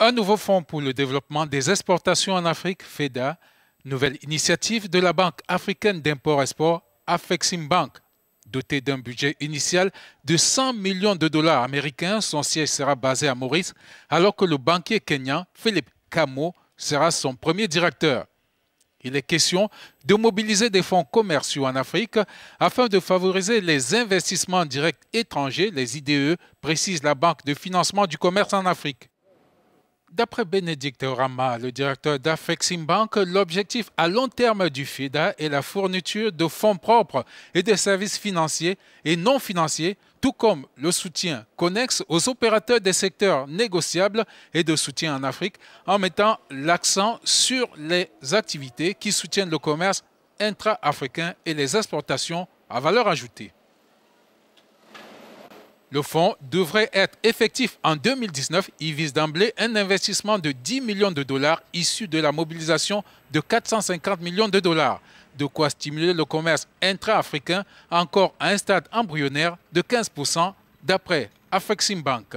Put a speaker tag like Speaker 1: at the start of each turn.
Speaker 1: Un nouveau fonds pour le développement des exportations en Afrique, FEDA, nouvelle initiative de la Banque africaine d'import-export, Afexim Bank, dotée d'un budget initial de 100 millions de dollars américains. Son siège sera basé à Maurice, alors que le banquier kenyan Philippe Kamo sera son premier directeur. Il est question de mobiliser des fonds commerciaux en Afrique afin de favoriser les investissements directs étrangers, les IDE, précise la Banque de financement du commerce en Afrique. D'après Bénédicte Rama, le directeur d'Afexim Bank, l'objectif à long terme du FIDA est la fourniture de fonds propres et de services financiers et non financiers, tout comme le soutien connexe aux opérateurs des secteurs négociables et de soutien en Afrique, en mettant l'accent sur les activités qui soutiennent le commerce intra-africain et les exportations à valeur ajoutée. Le fonds devrait être effectif en 2019. Il vise d'emblée un investissement de 10 millions de dollars issu de la mobilisation de 450 millions de dollars. De quoi stimuler le commerce intra-africain encore à un stade embryonnaire de 15% d'après Bank.